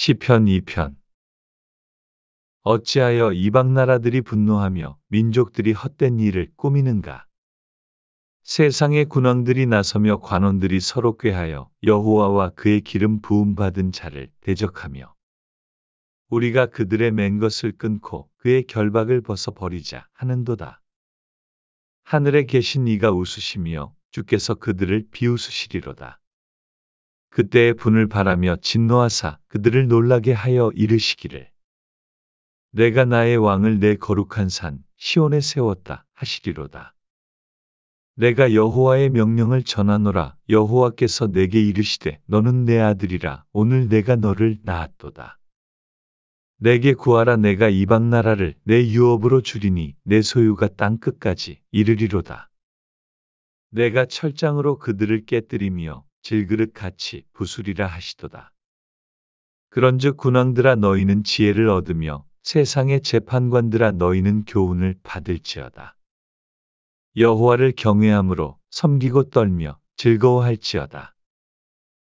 시편 2편 어찌하여 이방 나라들이 분노하며 민족들이 헛된 일을 꾸미는가 세상의 군왕들이 나서며 관원들이 서로 꾀하여 여호와와 그의 기름 부음 받은 자를 대적하며 우리가 그들의 맨 것을 끊고 그의 결박을 벗어 버리자 하는도다 하늘에 계신 이가 웃으시며 주께서 그들을 비웃으시리로다 그때의 분을 바라며 진노하사 그들을 놀라게 하여 이르시기를 내가 나의 왕을 내 거룩한 산 시온에 세웠다 하시리로다. 내가 여호와의 명령을 전하노라 여호와께서 내게 이르시되 너는 내 아들이라 오늘 내가 너를 낳았도다. 내게 구하라 내가 이방 나라를 내 유업으로 주리니 내 소유가 땅 끝까지 이르리로다. 내가 철장으로 그들을 깨뜨리며 질그릇같이 부술이라 하시도다. 그런즉 군왕들아 너희는 지혜를 얻으며 세상의 재판관들아 너희는 교훈을 받을지어다. 여호와를 경외함으로 섬기고 떨며 즐거워할지어다.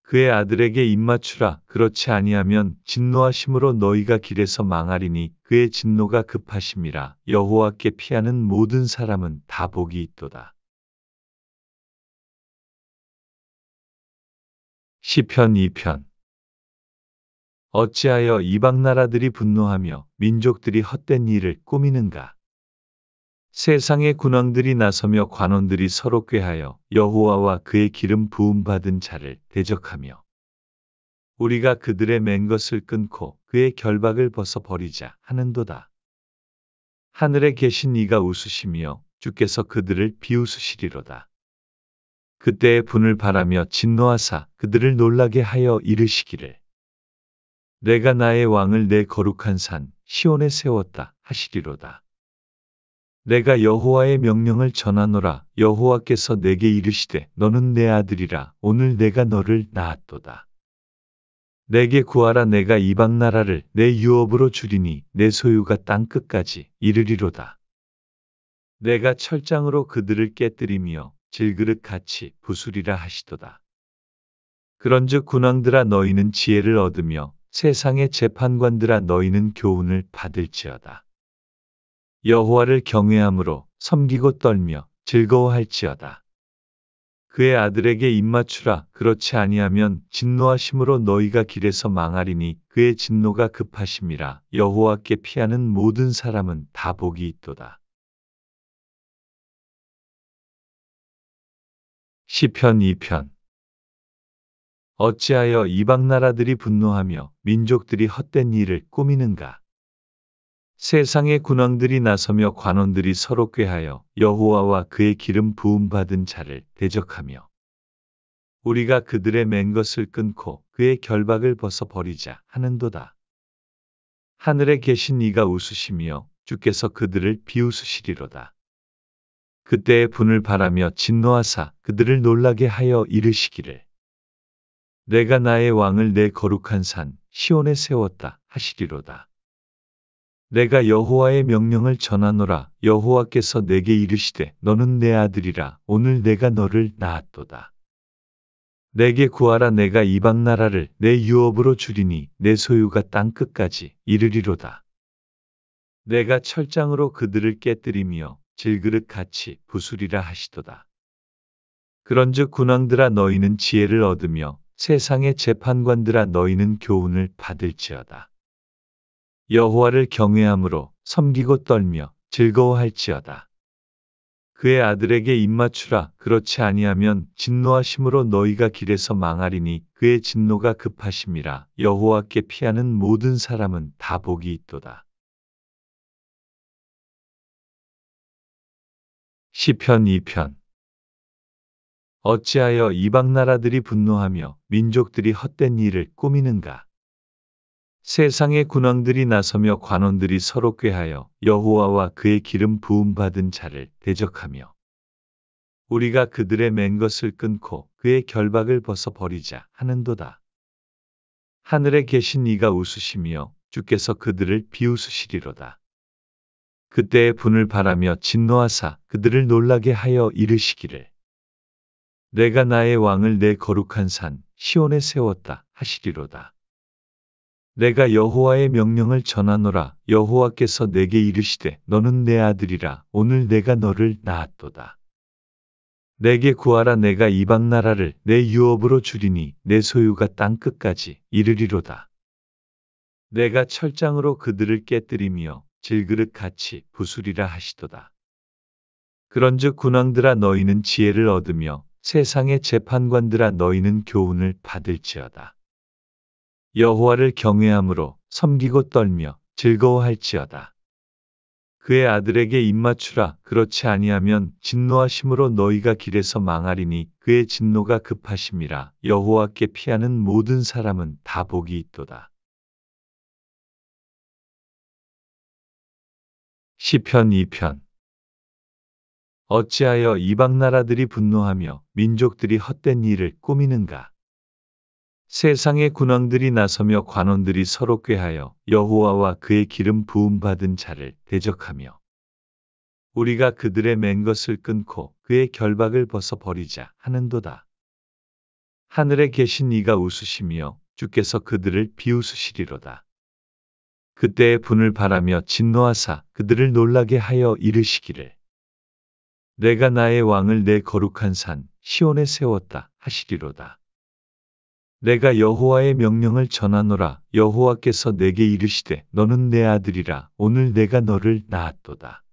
그의 아들에게 입맞추라 그렇지 아니하면 진노하심으로 너희가 길에서 망하리니 그의 진노가 급하심이라 여호와께 피하는 모든 사람은 다 복이 있도다. 시편 2편 어찌하여 이방 나라들이 분노하며 민족들이 헛된 일을 꾸미는가 세상의 군왕들이 나서며 관원들이 서로 꾀하여 여호와와 그의 기름 부음 받은 자를 대적하며 우리가 그들의 맨 것을 끊고 그의 결박을 벗어 버리자 하는도다 하늘에 계신 이가 웃으시며 주께서 그들을 비웃으시리로다 그때의 분을 바라며 진노하사 그들을 놀라게 하여 이르시기를 내가 나의 왕을 내 거룩한 산 시온에 세웠다 하시리로다. 내가 여호와의 명령을 전하노라 여호와께서 내게 이르시되 너는 내 아들이라 오늘 내가 너를 낳았도다. 내게 구하라 내가 이방 나라를 내 유업으로 줄이니 내 소유가 땅 끝까지 이르리로다. 내가 철장으로 그들을 깨뜨리며 질그릇같이 부술이라 하시도다. 그런즉 군왕들아 너희는 지혜를 얻으며 세상의 재판관들아 너희는 교훈을 받을지어다. 여호와를 경외함으로 섬기고 떨며 즐거워할지어다. 그의 아들에게 입맞추라 그렇지 아니하면 진노하심으로 너희가 길에서 망하리니 그의 진노가 급하심이라 여호와께 피하는 모든 사람은 다 복이 있도다. 시편 2편 어찌하여 이방 나라들이 분노하며 민족들이 헛된 일을 꾸미는가 세상의 군왕들이 나서며 관원들이 서로 꾀하여 여호와와 그의 기름 부음 받은 자를 대적하며 우리가 그들의 맨 것을 끊고 그의 결박을 벗어 버리자 하는도다 하늘에 계신 이가 웃으시며 주께서 그들을 비웃으시리로다 그때의 분을 바라며 진노하사 그들을 놀라게 하여 이르시기를 내가 나의 왕을 내 거룩한 산 시온에 세웠다 하시리로다. 내가 여호와의 명령을 전하노라 여호와께서 내게 이르시되 너는 내 아들이라 오늘 내가 너를 낳았도다. 내게 구하라 내가 이방 나라를 내 유업으로 주리니 내 소유가 땅 끝까지 이르리로다. 내가 철장으로 그들을 깨뜨리며 질그릇같이 부술이라 하시도다. 그런즉 군왕들아 너희는 지혜를 얻으며 세상의 재판관들아 너희는 교훈을 받을지어다. 여호와를 경외함으로 섬기고 떨며 즐거워할지어다. 그의 아들에게 입맞추라 그렇지 아니하면 진노하심으로 너희가 길에서 망하리니 그의 진노가 급하심이라 여호와께 피하는 모든 사람은 다 복이 있도다. 시편 2편 어찌하여 이방 나라들이 분노하며 민족들이 헛된 일을 꾸미는가? 세상의 군왕들이 나서며 관원들이 서로 꾀하여 여호와와 그의 기름 부음 받은 자를 대적하며 우리가 그들의 맨 것을 끊고 그의 결박을 벗어 버리자 하는도다. 하늘에 계신 이가 웃으시며 주께서 그들을 비웃으시리로다. 그때의 분을 바라며 진노하사 그들을 놀라게 하여 이르시기를 내가 나의 왕을 내 거룩한 산 시온에 세웠다 하시리로다. 내가 여호와의 명령을 전하노라 여호와께서 내게 이르시되 너는 내 아들이라 오늘 내가 너를 낳았도다. 내게 구하라 내가 이방 나라를 내 유업으로 주리니 내 소유가 땅 끝까지 이르리로다. 내가 철장으로 그들을 깨뜨리며 질그릇같이 부술이라 하시도다. 그런즉 군왕들아 너희는 지혜를 얻으며 세상의 재판관들아 너희는 교훈을 받을지어다. 여호와를 경외함으로 섬기고 떨며 즐거워할지어다. 그의 아들에게 입맞추라 그렇지 아니하면 진노하심으로 너희가 길에서 망하리니 그의 진노가 급하심이라 여호와께 피하는 모든 사람은 다 복이 있도다. 시편 2편 어찌하여 이방 나라들이 분노하며 민족들이 헛된 일을 꾸미는가 세상의 군왕들이 나서며 관원들이 서로 꾀하여 여호와와 그의 기름 부음 받은 자를 대적하며 우리가 그들의 맨 것을 끊고 그의 결박을 벗어 버리자 하는도다 하늘에 계신 이가 웃으시며 주께서 그들을 비웃으시리로다 그때의 분을 바라며 진노하사 그들을 놀라게 하여 이르시기를 내가 나의 왕을 내 거룩한 산 시온에 세웠다 하시리로다. 내가 여호와의 명령을 전하노라 여호와께서 내게 이르시되 너는 내 아들이라 오늘 내가 너를 낳았도다.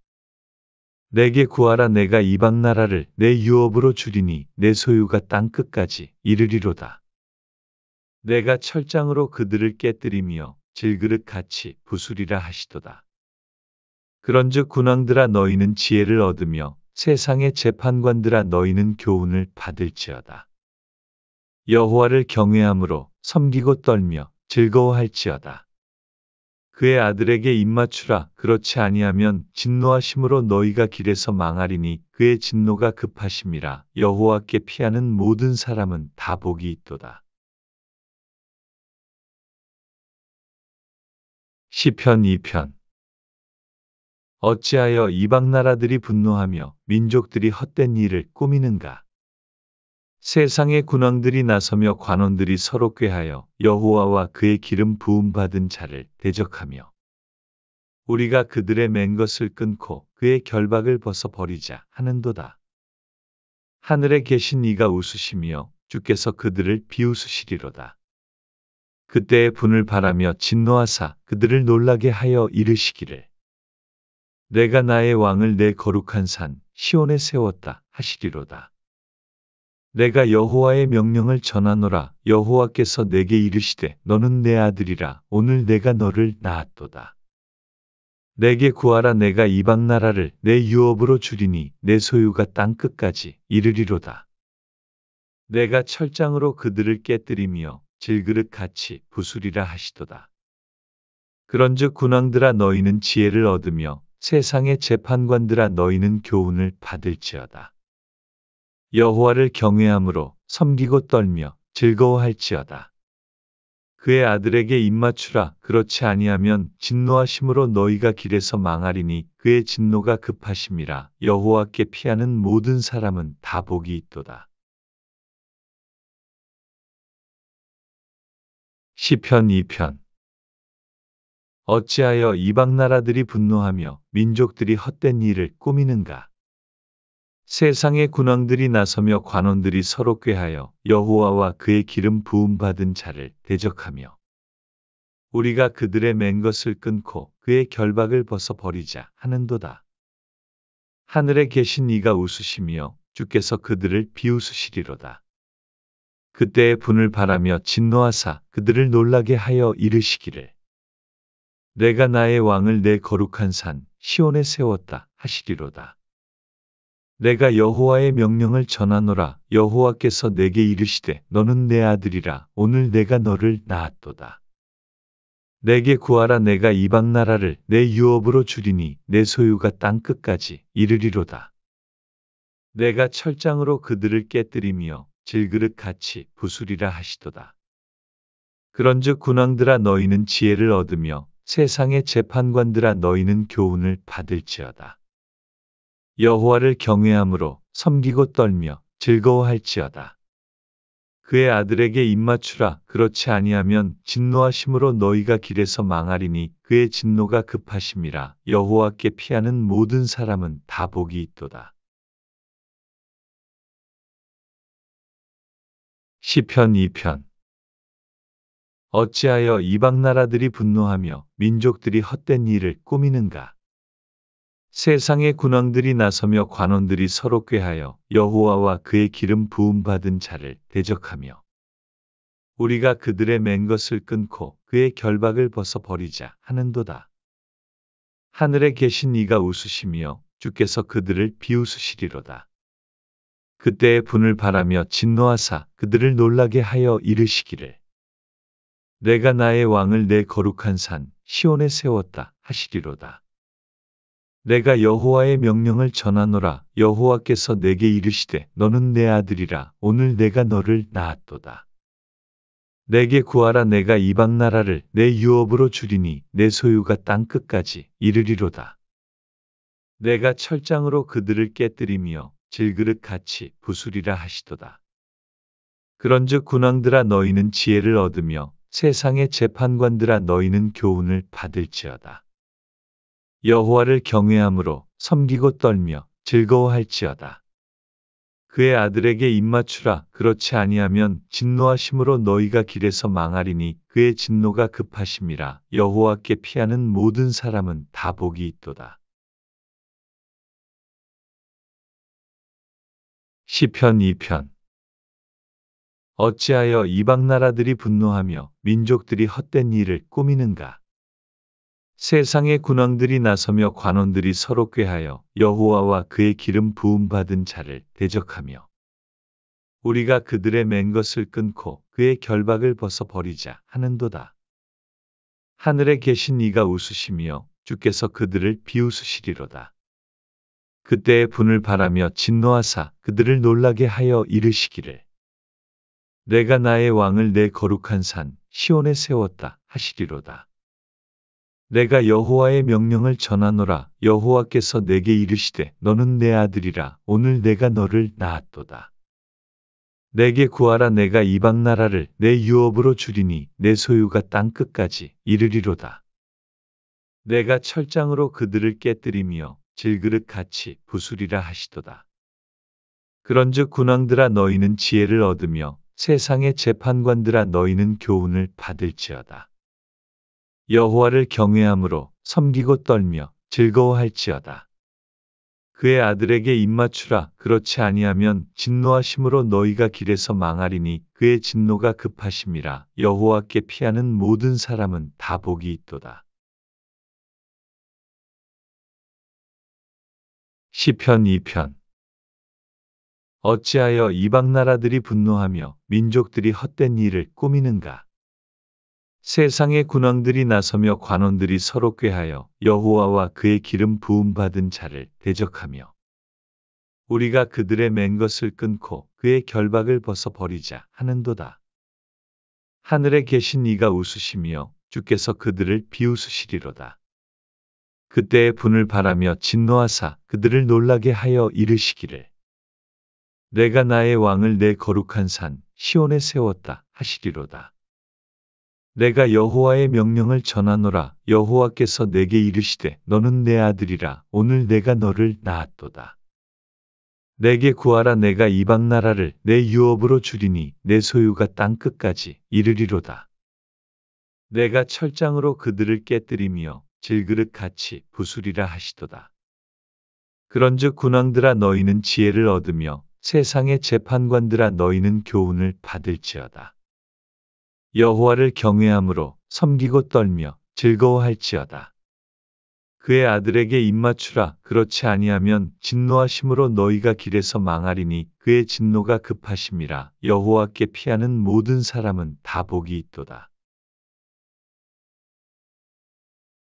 내게 구하라 내가 이방 나라를 내 유업으로 주리니 내 소유가 땅 끝까지 이르리로다. 내가 철장으로 그들을 깨뜨리며 질그릇같이 부술이라 하시도다. 그런즉 군왕들아 너희는 지혜를 얻으며 세상의 재판관들아 너희는 교훈을 받을지어다. 여호와를 경외함으로 섬기고 떨며 즐거워할지어다. 그의 아들에게 입맞추라 그렇지 아니하면 진노하심으로 너희가 길에서 망하리니 그의 진노가 급하심이라 여호와께 피하는 모든 사람은 다 복이 있도다. 시편 2편 어찌하여 이방 나라들이 분노하며 민족들이 헛된 일을 꾸미는가 세상의 군왕들이 나서며 관원들이 서로 꾀하여 여호와와 그의 기름 부음 받은 자를 대적하며 우리가 그들의 맨 것을 끊고 그의 결박을 벗어 버리자 하는도다 하늘에 계신 이가 웃으시며 주께서 그들을 비웃으시리로다 그때의 분을 바라며 진노하사 그들을 놀라게 하여 이르시기를 내가 나의 왕을 내 거룩한 산 시온에 세웠다 하시리로다. 내가 여호와의 명령을 전하노라 여호와께서 내게 이르시되 너는 내 아들이라 오늘 내가 너를 낳았도다. 내게 구하라 내가 이방 나라를 내 유업으로 주리니 내 소유가 땅 끝까지 이르리로다. 내가 철장으로 그들을 깨뜨리며 질그릇같이 부술이라 하시도다. 그런즉 군왕들아 너희는 지혜를 얻으며 세상의 재판관들아 너희는 교훈을 받을지어다. 여호와를 경외함으로 섬기고 떨며 즐거워할지어다. 그의 아들에게 입맞추라 그렇지 아니하면 진노하심으로 너희가 길에서 망하리니 그의 진노가 급하심이라 여호와께 피하는 모든 사람은 다 복이 있도다. 시편 2편 어찌하여 이방 나라들이 분노하며 민족들이 헛된 일을 꾸미는가 세상의 군왕들이 나서며 관원들이 서로 꾀하여 여호와와 그의 기름 부음 받은 자를 대적하며 우리가 그들의 맨 것을 끊고 그의 결박을 벗어 버리자 하는도다 하늘에 계신 이가 웃으시며 주께서 그들을 비웃으시리로다 그때의 분을 바라며 진노하사 그들을 놀라게 하여 이르시기를 내가 나의 왕을 내 거룩한 산 시온에 세웠다 하시리로다. 내가 여호와의 명령을 전하노라 여호와께서 내게 이르시되 너는 내 아들이라 오늘 내가 너를 낳았도다. 내게 구하라 내가 이방 나라를 내 유업으로 줄이니 내 소유가 땅 끝까지 이르리로다. 내가 철장으로 그들을 깨뜨리며 질그릇같이 부술이라 하시도다. 그런즉 군왕들아 너희는 지혜를 얻으며 세상의 재판관들아 너희는 교훈을 받을지어다. 여호와를 경외함으로 섬기고 떨며 즐거워할지어다. 그의 아들에게 입맞추라 그렇지 아니하면 진노하심으로 너희가 길에서 망하리니 그의 진노가 급하심이라 여호와께 피하는 모든 사람은 다 복이 있도다. 시편 2편 어찌하여 이방 나라들이 분노하며 민족들이 헛된 일을 꾸미는가 세상의 군왕들이 나서며 관원들이 서로 꾀하여 여호와와 그의 기름 부음 받은 자를 대적하며 우리가 그들의 맨 것을 끊고 그의 결박을 벗어 버리자 하는도다 하늘에 계신 이가 웃으시며 주께서 그들을 비웃으시리로다 그때의 분을 바라며 진노하사 그들을 놀라게 하여 이르시기를 내가 나의 왕을 내 거룩한 산 시온에 세웠다 하시리로다. 내가 여호와의 명령을 전하노라 여호와께서 내게 이르시되 너는 내 아들이라 오늘 내가 너를 낳았도다. 내게 구하라 내가 이방 나라를 내 유업으로 주리니 내 소유가 땅 끝까지 이르리로다. 내가 철장으로 그들을 깨뜨리며 질그릇같이 부술이라 하시도다. 그런즉 군왕들아 너희는 지혜를 얻으며 세상의 재판관들아 너희는 교훈을 받을지어다. 여호와를 경외함으로 섬기고 떨며 즐거워할지어다. 그의 아들에게 입맞추라 그렇지 아니하면 진노하심으로 너희가 길에서 망하리니 그의 진노가 급하심이라 여호와께 피하는 모든 사람은 다 복이 있도다. 시편 2편 어찌하여 이방 나라들이 분노하며 민족들이 헛된 일을 꾸미는가 세상의 군왕들이 나서며 관원들이 서로 꾀하여 여호와와 그의 기름 부음 받은 자를 대적하며 우리가 그들의 맨 것을 끊고 그의 결박을 벗어 버리자 하는도다 하늘에 계신 이가 웃으시며 주께서 그들을 비웃으시리로다 그때의 분을 바라며 진노하사 그들을 놀라게 하여 이르시기를 내가 나의 왕을 내 거룩한 산 시온에 세웠다 하시리로다. 내가 여호와의 명령을 전하노라 여호와께서 내게 이르시되 너는 내 아들이라 오늘 내가 너를 낳았도다. 내게 구하라 내가 이방 나라를 내 유업으로 줄이니 내 소유가 땅 끝까지 이르리로다. 내가 철장으로 그들을 깨뜨리며 질그릇같이 부술이라 하시도다. 그런즉 군왕들아 너희는 지혜를 얻으며 세상의 재판관들아 너희는 교훈을 받을지어다. 여호와를 경외함으로 섬기고 떨며 즐거워할지어다. 그의 아들에게 입맞추라 그렇지 아니하면 진노하심으로 너희가 길에서 망하리니 그의 진노가 급하심이라 여호와께 피하는 모든 사람은 다 복이 있도다. 시편 2편 어찌하여 이방 나라들이 분노하며 민족들이 헛된 일을 꾸미는가 세상의 군왕들이 나서며 관원들이 서로 꾀하여 여호와와 그의 기름 부음 받은 자를 대적하며 우리가 그들의 맨 것을 끊고 그의 결박을 벗어 버리자 하는도다 하늘에 계신 이가 웃으시며 주께서 그들을 비웃으시리로다 그때의 분을 바라며 진노하사 그들을 놀라게 하여 이르시기를 내가 나의 왕을 내 거룩한 산 시온에 세웠다 하시리로다. 내가 여호와의 명령을 전하노라 여호와께서 내게 이르시되 너는 내 아들이라 오늘 내가 너를 낳았도다. 내게 구하라 내가 이방 나라를 내 유업으로 주리니 내 소유가 땅 끝까지 이르리로다. 내가 철장으로 그들을 깨뜨리며 질그릇같이 부술이라 하시도다. 그런즉 군왕들아 너희는 지혜를 얻으며 세상의 재판관들아 너희는 교훈을 받을지어다. 여호와를 경외함으로 섬기고 떨며 즐거워할지어다. 그의 아들에게 입맞추라 그렇지 아니하면 진노하심으로 너희가 길에서 망하리니 그의 진노가 급하심이라 여호와께 피하는 모든 사람은 다 복이 있도다.